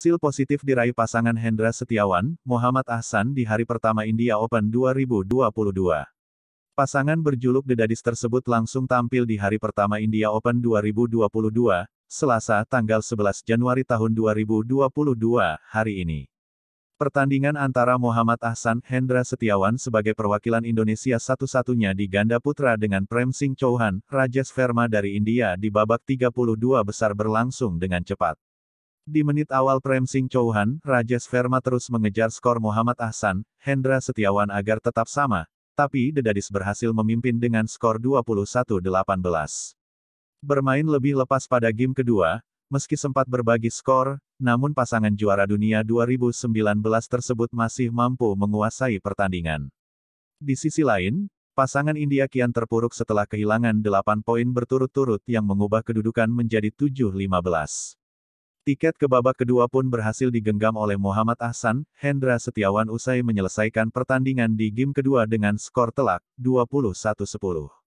Hasil positif diraih pasangan Hendra Setiawan, Muhammad Ahsan di hari pertama India Open 2022. Pasangan berjuluk The Daddies tersebut langsung tampil di hari pertama India Open 2022, Selasa tanggal 11 Januari tahun 2022, hari ini. Pertandingan antara Muhammad Ahsan Hendra Setiawan sebagai perwakilan Indonesia satu-satunya di ganda putra dengan Prem Singh Chauhan, Rajesh Verma dari India di babak 32 besar berlangsung dengan cepat. Di menit awal Prem Singh Chouhan, Rajesh Verma terus mengejar skor Muhammad Ahsan, Hendra Setiawan agar tetap sama, tapi Dedadis berhasil memimpin dengan skor 21-18. Bermain lebih lepas pada game kedua, meski sempat berbagi skor, namun pasangan juara dunia 2019 tersebut masih mampu menguasai pertandingan. Di sisi lain, pasangan India kian terpuruk setelah kehilangan 8 poin berturut-turut yang mengubah kedudukan menjadi 7-15. Tiket ke babak kedua pun berhasil digenggam oleh Muhammad Ahsan, Hendra Setiawan usai menyelesaikan pertandingan di game kedua dengan skor telak 21-10.